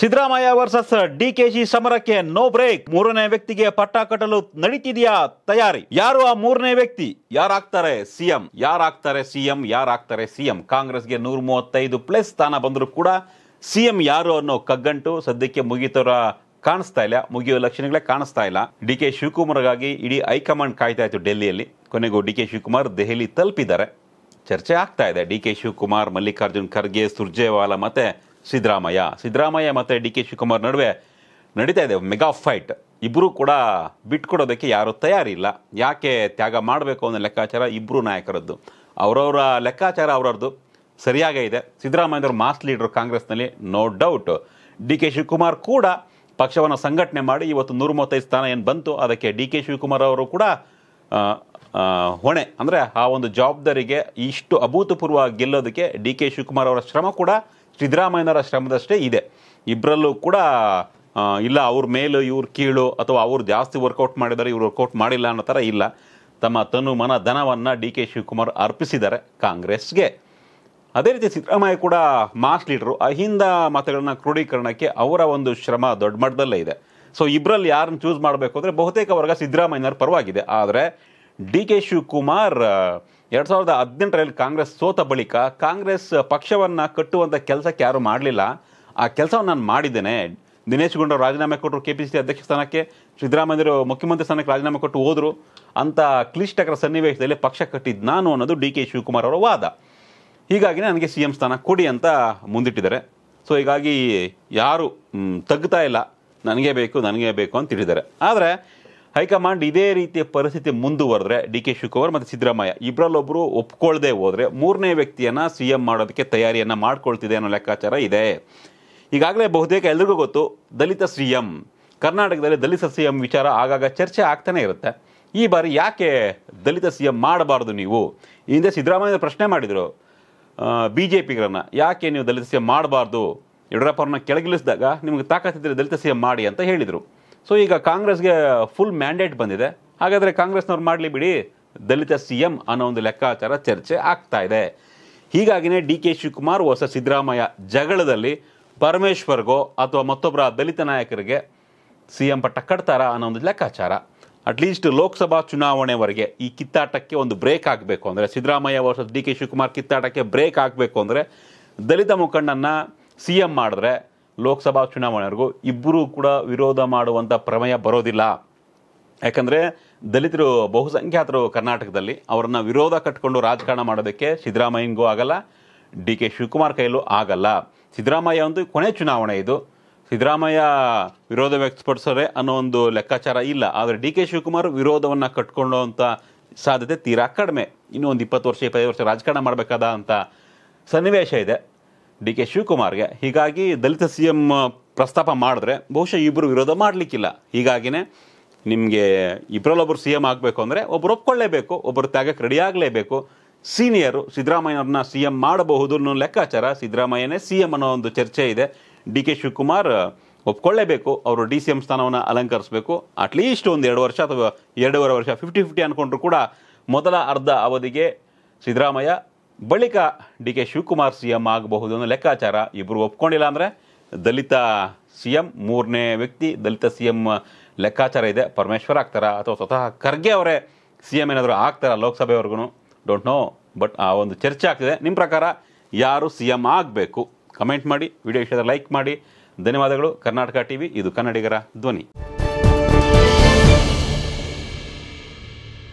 Siddaramaiah versus ಕೆಜಿ ಸಮರಕ್ಕೆ no break ಮೂರನೇ ವ್ಯಕ್ತಿಗೆ ಪಟ್ಟ ಕಟ್ಟಲು ನಡೀತಿದೆಯಾ ತಯಾರಿ ಯಾರು ಆ ಮೂರನೇ ವ್ಯಕ್ತಿ ಯಾರಾಗ್ತಾರೆ ಸಿಎಂ ಯಾರಾಗ್ತಾರೆ ಸಿಎಂ ಯಾರಾಗ್ತಾರೆ ಸಿಎಂ ಕಾಂಗ್ರೆಸ್ಗೆ ನೂರ ಮೂವತ್ತೈದು ಪ್ಲಸ್ ಸ್ಥಾನ ಬಂದರೂ ಕೂಡ ಸಿಎಂ ಯಾರು ಅನ್ನೋ ಕಗ್ಗಂಟು ಸದ್ಯಕ್ಕೆ ಮುಗಿತರ ಕಾಣಿಸ್ತಾ ಇಲ್ಲ ಮುಗಿಯೋ ಲಕ್ಷಣಗಳೇ ಕಾಣಿಸ್ತಾ ಇಲ್ಲ ಡಿ ಕೆ ಶಿವಕುಮಾರ್ಗಾಗಿ ಇಡೀ ಹೈಕಮಾಂಡ್ ಕಾಯ್ತಾ ಇತ್ತು ಡೆಲ್ಲಿಯಲ್ಲಿ ಕೊನೆಗೂ ಡಿ ಕೆ ಶಿವಕುಮಾರ್ ದೆಹಲಿ ತಲುಪಿದ್ದಾರೆ ಚರ್ಚೆ ಆಗ್ತಾ ಇದೆ ಡಿ ಕೆ ಶಿವಕುಮಾರ್ ಮಲ್ಲಿಕಾರ್ಜುನ್ ಖರ್ಗೆ ಸುರ್ಜೇವಾಲಾ ಮತ್ತೆ ಸಿದ್ದರಾಮಯ್ಯ ಸಿದ್ದರಾಮಯ್ಯ ಮತ್ತು ಡಿ ಕೆ ಶಿವಕುಮಾರ್ ನಡುವೆ ನಡೀತಾ ಇದೆ ಮೆಗಾ ಫೈಟ್ ಇಬ್ಬರೂ ಕೂಡ ಬಿಟ್ಕೊಡೋದಕ್ಕೆ ಯಾರೂ ತಯಾರಿಲ್ಲ ಯಾಕೆ ತ್ಯಾಗ ಮಾಡಬೇಕು ಅನ್ನೋ ಲೆಕ್ಕಾಚಾರ ಇಬ್ಬರು ನಾಯಕರದ್ದು ಅವರವರ ಲೆಕ್ಕಾಚಾರ ಅವರದ್ದು ಸರಿಯಾಗೇ ಇದೆ ಸಿದ್ದರಾಮಯ್ಯವರು ಮಾಸ್ ಲೀಡರ್ ಕಾಂಗ್ರೆಸ್ನಲ್ಲಿ ನೋ ಡೌಟ್ ಡಿ ಕೆ ಶಿವಕುಮಾರ್ ಕೂಡ ಪಕ್ಷವನ್ನು ಸಂಘಟನೆ ಮಾಡಿ ಇವತ್ತು ನೂರ ಮೂವತ್ತೈದು ಸ್ಥಾನ ಏನು ಬಂತು ಅದಕ್ಕೆ ಡಿ ಕೆ ಶಿವಕುಮಾರ್ ಅವರು ಕೂಡ ಹೊಣೆ ಅಂದರೆ ಆ ಒಂದು ಜವಾಬ್ದಾರಿಗೆ ಇಷ್ಟು ಅಭೂತಪೂರ್ವ ಗೆಲ್ಲೋದಕ್ಕೆ ಡಿ ಕೆ ಶಿವಕುಮಾರ್ ಅವರ ಶ್ರಮ ಕೂಡ ಸಿದ್ದರಾಮಯ್ಯನವರ ಶ್ರಮದಷ್ಟೇ ಇದೆ ಇಬ್ಬರಲ್ಲೂ ಕೂಡ ಇಲ್ಲ ಅವ್ರ ಮೇಲೂ ಇವ್ರ ಕೀಳು ಅಥವಾ ಅವ್ರು ಜಾಸ್ತಿ ವರ್ಕೌಟ್ ಮಾಡಿದ್ದಾರೆ ಇವ್ರು ವರ್ಕೌಟ್ ಮಾಡಿಲ್ಲ ಅನ್ನೋ ಥರ ಇಲ್ಲ ತಮ್ಮ ತನು ಮನ ಧನವನ್ನು ಡಿ ಕೆ ಶಿವಕುಮಾರ್ ಅರ್ಪಿಸಿದ್ದಾರೆ ಕಾಂಗ್ರೆಸ್ಗೆ ಅದೇ ರೀತಿ ಸಿದ್ದರಾಮಯ್ಯ ಕೂಡ ಮಾಸ್ ಲೀಡರು ಅಹಿಂದ ಮತಗಳನ್ನ ಕ್ರೋಢೀಕರಣಕ್ಕೆ ಅವರ ಒಂದು ಶ್ರಮ ದೊಡ್ಡ ಮಟ್ಟದಲ್ಲೇ ಇದೆ ಸೊ ಇಬ್ಬರಲ್ಲಿ ಯಾರನ್ನು ಚೂಸ್ ಮಾಡಬೇಕು ಅಂದರೆ ಬಹುತೇಕ ವರ್ಗ ಸಿದ್ದರಾಮಯ್ಯನವ್ರ ಪರವಾಗಿದೆ ಆದರೆ ಡಿ ಕೆ ಶಿವಕುಮಾರ್ ಎರಡು ಸಾವಿರದ ಹದಿನೆಂಟರಲ್ಲಿ ಕಾಂಗ್ರೆಸ್ ಸೋತ ಬಳಿಕ ಕಾಂಗ್ರೆಸ್ ಪಕ್ಷವನ್ನು ಕಟ್ಟುವಂಥ ಕೆಲಸಕ್ಕೆ ಯಾರೂ ಮಾಡಲಿಲ್ಲ ಆ ಕೆಲಸವನ್ನು ನಾನು ಮಾಡಿದ್ದೇನೆ ದಿನೇಶ್ ಗುಂಡೂರು ರಾಜೀನಾಮೆ ಕೊಟ್ಟರು ಕೆ ಪಿ ಸಿ ಅಧ್ಯಕ್ಷ ಸ್ಥಾನಕ್ಕೆ ಸಿದ್ದರಾಮಯ್ಯರು ಮುಖ್ಯಮಂತ್ರಿ ಸ್ಥಾನಕ್ಕೆ ರಾಜೀನಾಮೆ ಕೊಟ್ಟು ಹೋದರು ಅಂಥ ಕ್ಲಿಷ್ಟಕರ ಸನ್ನಿವೇಶದಲ್ಲಿ ಪಕ್ಷ ಕಟ್ಟಿದ್ದು ನಾನು ಅನ್ನೋದು ಡಿ ಕೆ ಶಿವಕುಮಾರ್ ಅವರ ವಾದ ಹೀಗಾಗಿ ನನಗೆ ಸಿ ಎಂ ಸ್ಥಾನ ಕೊಡಿ ಅಂತ ಮುಂದಿಟ್ಟಿದ್ದಾರೆ ಸೊ ಹೀಗಾಗಿ ಯಾರು ತಗ್ತಾ ಇಲ್ಲ ನನಗೆ ಬೇಕು ನನಗೆ ಬೇಕು ಅಂತ ಹೇಳಿದ್ದಾರೆ ಆದರೆ ಹೈಕಮಾಂಡ್ ಇದೇ ರೀತಿಯ ಪರಿಸ್ಥಿತಿ ಮುಂದುವರೆದ್ರೆ ಡಿ ಕೆ ಶಿವಕುಮಾರ್ ಮತ್ತು ಸಿದ್ದರಾಮಯ್ಯ ಇಬ್ಬರಲ್ಲೊಬ್ಬರು ಒಪ್ಕೊಳ್ಳದೆ ಹೋದರೆ ಮೂರನೇ ವ್ಯಕ್ತಿಯನ್ನು ಸಿ ಎಂ ಮಾಡೋದಕ್ಕೆ ತಯಾರಿಯನ್ನು ಮಾಡ್ಕೊಳ್ತಿದೆ ಅನ್ನೋ ಲೆಕ್ಕಾಚಾರ ಇದೆ ಈಗಾಗಲೇ ಬಹುತೇಕ ಎಲ್ರಿಗೂ ಗೊತ್ತು ದಲಿತ ಸಿ ಎಂ ಕರ್ನಾಟಕದಲ್ಲಿ ದಲಿತ ಸಿ ಎಂ ವಿಚಾರ ಆಗಾಗ ಚರ್ಚೆ ಆಗ್ತಾನೆ ಇರುತ್ತೆ ಈ ಬಾರಿ ಯಾಕೆ ದಲಿತ ಸಿ ಎಂ ಮಾಡಬಾರ್ದು ನೀವು ಹಿಂದೆ ಸಿದ್ದರಾಮಯ್ಯ ಪ್ರಶ್ನೆ ಮಾಡಿದರು ಬಿ ಜೆ ಪಿಗಳನ್ನು ಯಾಕೆ ನೀವು ದಲಿತ ಸಿ ಎಂ ಮಾಡಬಾರ್ದು ಅವ್ರನ್ನ ಕೆಳಗಿಳಿಸಿದಾಗ ನಿಮಗೆ ತಾಕತ್ತಿದ್ದರೆ ದಲಿತ ಸಿ ಎಂ ಮಾಡಿ ಅಂತ ಹೇಳಿದರು ಸೊ ಈಗ ಕಾಂಗ್ರೆಸ್ಗೆ ಫುಲ್ ಮ್ಯಾಂಡೇಟ್ ಬಂದಿದೆ ಹಾಗಾದರೆ ಕಾಂಗ್ರೆಸ್ನವ್ರು ಮಾಡಲಿ ಬಿಡಿ ದಲಿತ ಸಿ ಎಂ ಅನ್ನೋ ಒಂದು ಲೆಕ್ಕಾಚಾರ ಚರ್ಚೆ ಆಗ್ತಾ ಇದೆ ಹೀಗಾಗಿನೇ ಡಿ ಕೆ ಶಿವಕುಮಾರ್ ಹೊಸ ಸಿದ್ದರಾಮಯ್ಯ ಜಗಳದಲ್ಲಿ ಪರಮೇಶ್ವರ್ಗೋ ಅಥವಾ ಮತ್ತೊಬ್ಬರ ದಲಿತ ನಾಯಕರಿಗೆ ಸಿ ಎಂ ಪಟ್ಟ ಕಟ್ತಾರ ಅನ್ನೋ ಒಂದು ಲೆಕ್ಕಾಚಾರ ಅಟ್ಲೀಸ್ಟ್ ಲೋಕಸಭಾ ಚುನಾವಣೆವರೆಗೆ ಈ ಕಿತ್ತಾಟಕ್ಕೆ ಒಂದು ಬ್ರೇಕ್ ಆಗಬೇಕು ಅಂದರೆ ಸಿದ್ದರಾಮಯ್ಯ ವರ್ಷ ಡಿ ಕೆ ಶಿವಕುಮಾರ್ ಕಿತ್ತಾಟಕ್ಕೆ ಬ್ರೇಕ್ ಆಗಬೇಕು ಅಂದರೆ ದಲಿತ ಮುಖಂಡನ್ನು ಸಿ ಎಂ ಮಾಡಿದ್ರೆ ಲೋಕಸಭಾ ಚುನಾವಣೆವರೆಗೂ ಇಬ್ಬರೂ ಕೂಡ ವಿರೋಧ ಮಾಡುವಂಥ ಪ್ರಮೇಯ ಬರೋದಿಲ್ಲ ಯಾಕಂದರೆ ದಲಿತರು ಬಹುಸಂಖ್ಯಾತರು ಕರ್ನಾಟಕದಲ್ಲಿ ಅವರನ್ನು ವಿರೋಧ ಕಟ್ಕೊಂಡು ರಾಜಕಾರಣ ಮಾಡೋದಕ್ಕೆ ಸಿದ್ದರಾಮಯ್ಯಂಗೂ ಆಗಲ್ಲ ಡಿ ಕೆ ಶಿವಕುಮಾರ್ ಕೈಯಲ್ಲೂ ಆಗಲ್ಲ ಸಿದ್ದರಾಮಯ್ಯ ಒಂದು ಕೊನೆ ಚುನಾವಣೆ ಇದು ಸಿದ್ದರಾಮಯ್ಯ ವಿರೋಧ ವ್ಯಕ್ತಪಡಿಸೋರೆ ಅನ್ನೋ ಒಂದು ಲೆಕ್ಕಾಚಾರ ಇಲ್ಲ ಆದರೆ ಡಿ ಕೆ ಶಿವಕುಮಾರ್ ವಿರೋಧವನ್ನು ಕಟ್ಕೊಳ್ಳೋವಂಥ ಸಾಧ್ಯತೆ ತೀರಾ ಕಡಿಮೆ ಇನ್ನೂ ಒಂದು ಇಪ್ಪತ್ತು ವರ್ಷ ಇಪ್ಪತ್ತೈದು ವರ್ಷ ರಾಜಕಾರಣ ಮಾಡಬೇಕಾದ ಅಂತ ಸನ್ನಿವೇಶ ಇದೆ ಡಿ ಕೆ ಶಿವಕುಮಾರ್ಗೆ ಹೀಗಾಗಿ ದಲಿತ ಸಿ ಎಂ ಪ್ರಸ್ತಾಪ ಮಾಡಿದ್ರೆ ಬಹುಶಃ ಇಬ್ಬರು ವಿರೋಧ ಮಾಡಲಿಕ್ಕಿಲ್ಲ ಹೀಗಾಗಿನೇ ನಿಮಗೆ ಇಬ್ಬರಲ್ಲೊಬ್ಬರು ಸಿ ಎಂ ಆಗಬೇಕು ಅಂದರೆ ಒಬ್ಬರು ಒಪ್ಕೊಳ್ಳೇಬೇಕು ಒಬ್ಬರು ತ್ಯಾಗಕ್ಕೆ ರೆಡಿ ಆಗಲೇಬೇಕು ಸೀನಿಯರು ಸಿದ್ದರಾಮಯ್ಯವ್ರನ್ನ ಸಿ ಎಂ ಮಾಡಬಹುದು ಅನ್ನೋ ಲೆಕ್ಕಾಚಾರ ಸಿದ್ದರಾಮಯ್ಯನೇ ಸಿ ಎಂ ಅನ್ನೋ ಒಂದು ಚರ್ಚೆ ಇದೆ ಡಿ ಕೆ ಶಿವಕುಮಾರ್ ಒಪ್ಕೊಳ್ಳೇಬೇಕು ಅವರು ಡಿ ಸಿ ಎಂ ಸ್ಥಾನವನ್ನು ಅಲಂಕರಿಸಬೇಕು ಅಟ್ಲೀಸ್ಟ್ ಒಂದು ಎರಡು ವರ್ಷ ಅಥವಾ ಎರಡೂವರೆ ವರ್ಷ ಫಿಫ್ಟಿ ಫಿಫ್ಟಿ ಅಂದ್ಕೊಂಡ್ರು ಕೂಡ ಮೊದಲ ಅರ್ಧ ಅವಧಿಗೆ ಸಿದ್ದರಾಮಯ್ಯ ಬಳಿಕ ಡಿ ಕೆ ಶಿವಕುಮಾರ್ ಸಿ ಎಂ ಆಗಬಹುದು ಅನ್ನೋ ಲೆಕ್ಕಾಚಾರ ಇಬ್ಬರು ಒಪ್ಕೊಂಡಿಲ್ಲ ಅಂದರೆ ದಲಿತ ಸಿ ಎಂ ಮೂರನೇ ವ್ಯಕ್ತಿ ದಲಿತ ಸಿ ಎಂ ಲೆಕ್ಕಾಚಾರ ಇದೆ ಪರಮೇಶ್ವರ್ ಆಗ್ತಾರಾ ಅಥವಾ ಸ್ವತಃ ಖರ್ಗೆ ಅವರೇ ಸಿ ಎಂ ಏನಾದರೂ ಆಗ್ತಾರಾ ಲೋಕಸಭೆವರೆಗೂ ಡೋಂಟ್ ನೋ ಬಟ್ ಆ ಒಂದು ಚರ್ಚೆ ಆಗ್ತಿದೆ ನಿಮ್ಮ ಪ್ರಕಾರ ಯಾರು ಸಿ ಎಂ ಆಗಬೇಕು ಕಮೆಂಟ್ ಮಾಡಿ ವಿಡಿಯೋ ವಿಷಯದ ಲೈಕ್ ಮಾಡಿ ಧನ್ಯವಾದಗಳು ಕರ್ನಾಟಕ ಟಿ ವಿ ಇದು ಕನ್ನಡಿಗರ ಧ್ವನಿ